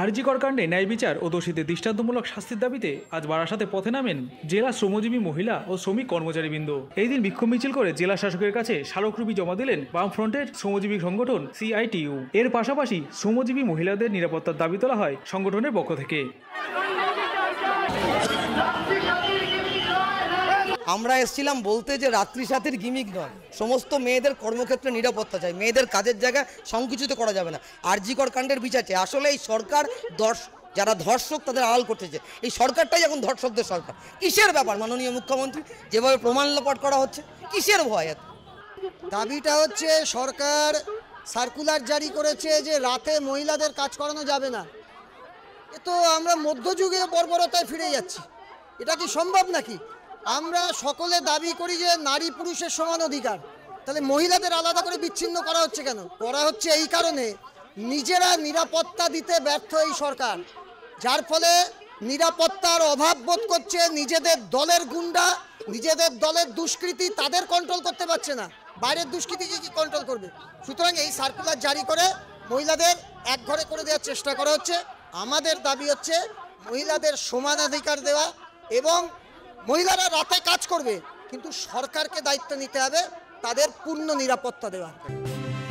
আরজিকর কাণ্ডে ন্যায় বিচার ও দোষীদের দৃষ্টান্তমূলক শাস্তির দাবিতে আজ বারাসাতে পথে নামেন জেলা শ্রমজীবী মহিলা ও শ্রমিক কর্মচারীবৃন্দ এই দিন বিক্ষোভ মিছিল করে জেলা শাসকের কাছে স্মারকরূপী জমা দিলেন বামফ্রন্টের শ্রমজীবী সংগঠন সিআইটিইউ এর পাশাপাশি শ্রমজীবী মহিলাদের নিরাপত্তার দাবি তোলা হয় সংগঠনের পক্ষ থেকে আমরা এসছিলাম বলতে যে রাত্রি সাথীর গিমিক নয় সমস্ত মেয়েদের কর্মক্ষেত্রে নিরাপত্তা চাই মেয়েদের কাজের জায়গা সংকুচিত করা যাবে না আরজিকর কাণ্ডের বিচার চাই আসলে এই সরকার দশ যারা ধর্ষক তাদের আড়াল করতেছে এই সরকারটাই এখন ধর্ষকদের সরকার কিসের ব্যাপার মাননীয় মুখ্যমন্ত্রী যেভাবে প্রমাণ লোপাট করা হচ্ছে কিসের ভয় দাবিটা হচ্ছে সরকার সার্কুলার জারি করেছে যে রাতে মহিলাদের কাজ করানো যাবে না এ তো আমরা মধ্যযুগীয় বর্বরতায় ফিরে যাচ্ছি এটা কি সম্ভব নাকি আমরা সকলে দাবি করি যে নারী পুরুষের সমান অধিকার তাহলে মহিলাদের আলাদা করে বিচ্ছিন্ন করা হচ্ছে কেন করা হচ্ছে এই কারণে নিজেরা নিরাপত্তা দিতে ব্যর্থ এই সরকার যার ফলে নিরাপত্তার অভাব বোধ করছে নিজেদের দলের গুন্ডা নিজেদের দলের দুষ্কৃতি তাদের কন্ট্রোল করতে পারছে না বাইরের দুষ্কৃতি কি কন্ট্রোল করবে সুতরাং এই সার্কুলার জারি করে মহিলাদের এক ঘরে করে দেওয়ার চেষ্টা করা হচ্ছে আমাদের দাবি হচ্ছে মহিলাদের সমানাধিকার দেওয়া এবং মহিলারা রাতে কাজ করবে কিন্তু সরকারকে দায়িত্ব নিতে হবে তাদের পূর্ণ নিরাপত্তা দেওয়া